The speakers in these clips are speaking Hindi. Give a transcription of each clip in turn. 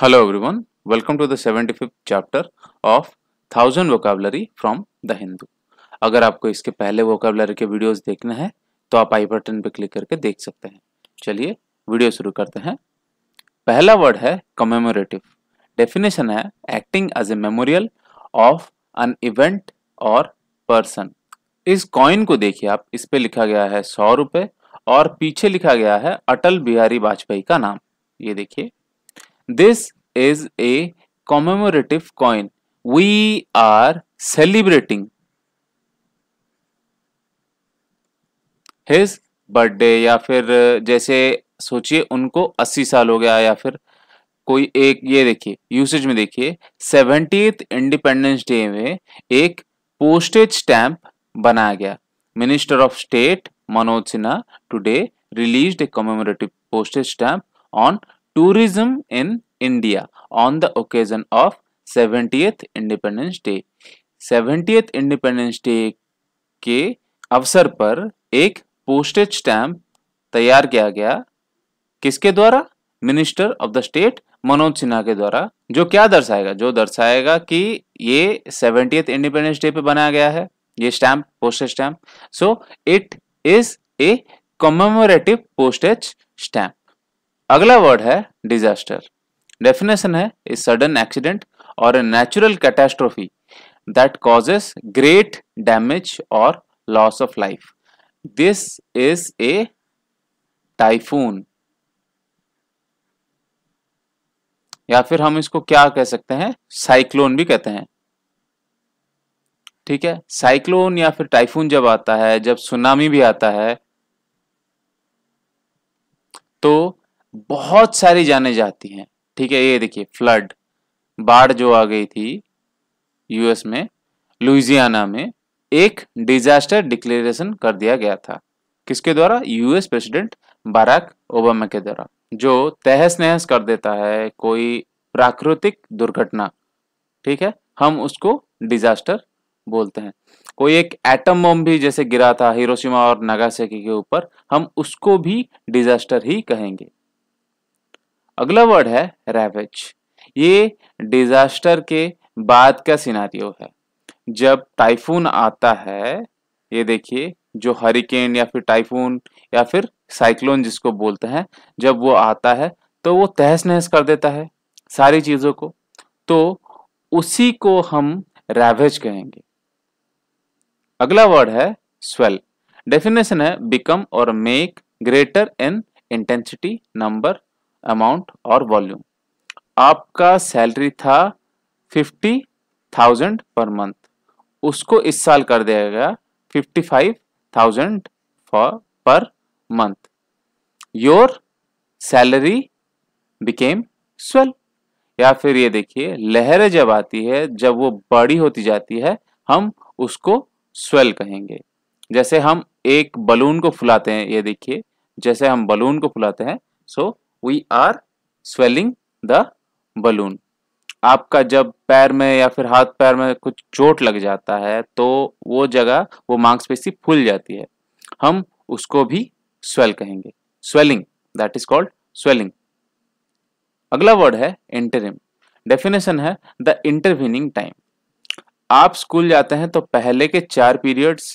Hello everyone, welcome to the 75th chapter of 1000 vocabulary from the Hindu. अगर आपको इसके पहले वोकेबलरी के वीडियोस देखने हैं तो आप आई बटन पर क्लिक करके देख सकते हैं चलिए वीडियो शुरू करते हैं पहला वर्ड है कमेमोरेटिव डेफिनेशन है acting as a memorial of an event और पर्सन इस कॉइन को देखिए आप इस पर लिखा गया है सौ रुपये और पीछे लिखा गया है अटल बिहारी वाजपेयी का नाम ये देखिए This is a commemorative coin. We are celebrating his birthday या फिर जैसे सोचिए उनको अस्सी साल हो गया या फिर कोई एक ये देखिए यूसेज में देखिए सेवेंटी इंडिपेंडेंस डे में एक पोस्टेज स्टैंप बनाया गया minister of state Manoj Sinha today released a commemorative postage stamp on tourism in India on the occasion of 70th Independence Day. 70th Independence Day के अवसर पर एक पोस्टेज स्टैम्प तैयार किया गया किसके द्वारा minister of the state Manoj Sinha के द्वारा जो क्या दर्शाएगा जो दर्शाएगा कि ये सेवेंटी इंडिपेंडेंस डे पे बनाया गया है ये stamp postage stamp so it is a commemorative postage stamp अगला वर्ड है डिजास्टर डेफिनेशन है ए सडन एक्सीडेंट और a natural catastrophe that causes great damage और loss of life this is a typhoon या फिर हम इसको क्या कह सकते हैं साइक्लोन भी कहते हैं ठीक है साइक्लोन या फिर टाइफून जब आता है जब सुनामी भी आता है तो बहुत सारी जाने जाती हैं ठीक है ये देखिए फ्लड बाढ़ जो आ गई थी यूएस में लुइजियाना में एक डिजास्टर डिक्लेरेशन कर दिया गया था किसके द्वारा यूएस प्रेसिडेंट बराक ओबामा के द्वारा जो तहस नहस कर देता है कोई प्राकृतिक दुर्घटना ठीक है हम उसको डिजास्टर बोलते हैं कोई एक एटम बम भी जैसे गिरा था हिरोशिमा और नागासाकी के ऊपर हम उसको भी डिजास्टर ही कहेंगे अगला वर्ड है रेवेज ये डिजास्टर के बाद का सिनारियो है जब टाइफून आता है ये देखिए जो हरिकेन या फिर टाइफून या फिर साइक्लोन जिसको बोलते हैं जब वो आता है तो वो तहस नहस कर देता है सारी चीज़ों को तो उसी को हम रेवेज कहेंगे अगला वर्ड है स्वेल डेफिनेशन है बिकम और make greater in intensity number amount और वॉल्यूम आपका सैलरी था फिफ्टी थाउजेंड पर मंथ उसको इस साल कर दिया गया fifty five thousand for per month your salary became swell या फिर ये देखिए लहरें जब आती है जब वो बड़ी होती जाती है हम उसको स्वेल कहेंगे जैसे हम एक बलून को फुलाते हैं ये देखिए जैसे हम बलून को फुलाते हैं so we are swelling the balloon आपका जब पैर में या फिर हाथ पैर में कुछ चोट लग जाता है तो वो जगह वो मांसपेशी फूल जाती है हम उसको भी स्वेल कहेंगे swelling that is called swelling अगला वर्ड है इंटरिम डेफिनेशन है द इंटरवीनिंग टाइम आप स्कूल जाते हैं तो पहले के चार पीरियड्स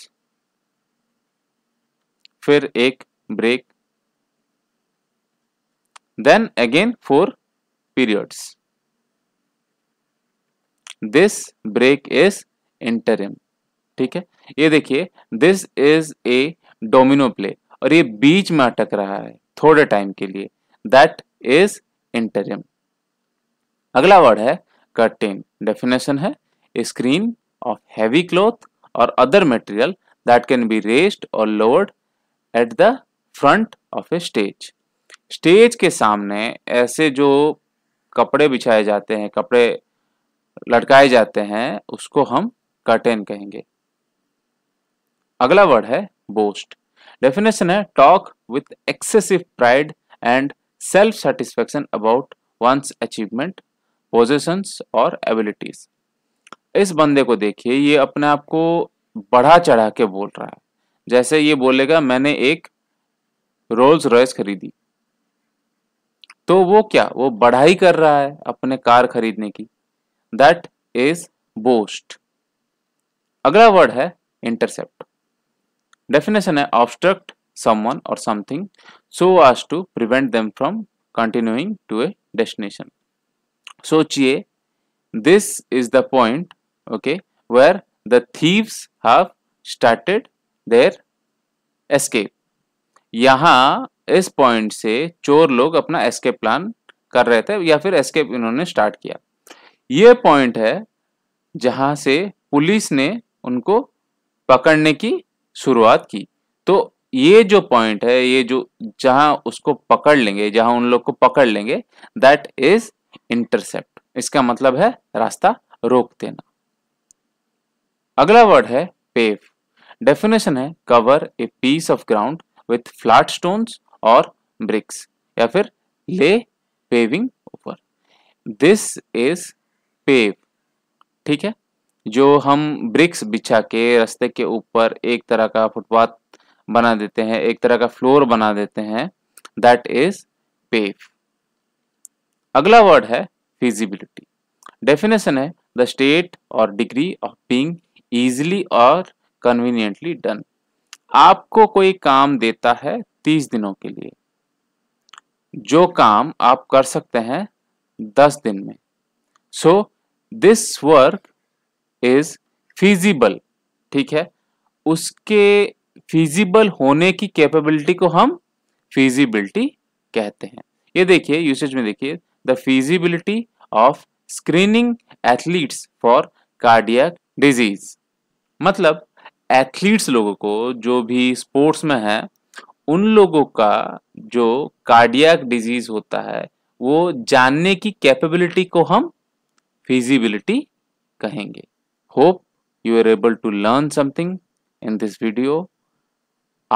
फिर एक break then again 4 periods. This break is interim. ठीक है ये देखिए this is a domino play और ये बीच में अटक रहा है थोड़े टाइम के लिए दैट इज इंटरियम अगला वर्ड है कर्टेन डेफिनेशन है स्क्रीन ऑफ हैवी क्लोथ और other material that can be raised और lowered at the front of a stage stage के सामने ऐसे जो कपड़े बिछाए जाते हैं कपड़े लटकाए जाते हैं उसको हम कर्टेन कहेंगे अगला वर्ड है बोस्ट डेफिनेशन है talk with excessive pride and self satisfaction about one's achievement possessions और एबिलिटीज इस बंदे को देखिए ये अपने आप को बढ़ा चढ़ा के बोल रहा है जैसे ये बोलेगा मैंने एक रोल्स रॉयस खरीदी तो वो क्या वो बढ़ाई कर रहा है अपने कार खरीदने की दैट इज बोस्ट अगला वर्ड है इंटरसेप्ट डेफिनेशन है ऑब्स्ट्रक्ट समवन और something so as to prevent them from continuing to a destination सोचिए this is the point okay where the thieves have started their escape यहां इस पॉइंट से चोर लोग अपना एस्केप प्लान कर रहे थे या फिर एस्केप इन्होंने स्टार्ट किया ये पॉइंट है जहां से पुलिस ने उनको पकड़ने की शुरुआत की तो ये जो पॉइंट है ये जो जहां उसको पकड़ लेंगे जहां उन लोग को पकड़ लेंगे दैट इज इंटरसेप्ट इसका मतलब है रास्ता रोक देना अगला वर्ड है पेव डेफिनेशन है cover a piece of ground with flat stones और ब्रिक्स या फिर ले पेविंग ऊपर दिस इज पेव ठीक है जो हम ब्रिक्स बिछा के रास्ते के ऊपर एक तरह का फुटपाथ बना देते हैं एक तरह का फ्लोर बना देते हैं दैट इज पेव अगला वर्ड है फिजिबिलिटी डेफिनेशन है द स्टेट और डिग्री ऑफ बींग ईजिली और कन्वीनियंटली डन आपको कोई काम देता है तीस दिनों के लिए जो काम आप कर सकते हैं दस दिन में so this work is feasible ठीक है उसके फिजिबल होने की कैपेबिलिटी को हम फिजिबिलिटी कहते हैं ये देखिए यूसेज में देखिए the feasibility of screening athletes for cardiac disease मतलब एथलीट्स लोगों को जो भी स्पोर्ट्स में है उन लोगों का जो कार्डियक डिजीज होता है वो जानने की कैपेबिलिटी को हम फिजिबिलिटी कहेंगे hope you are able to learn something in this video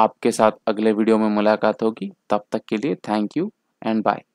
आपके साथ अगले वीडियो में मुलाकात होगी तब तक के लिए थैंक यू एंड बाय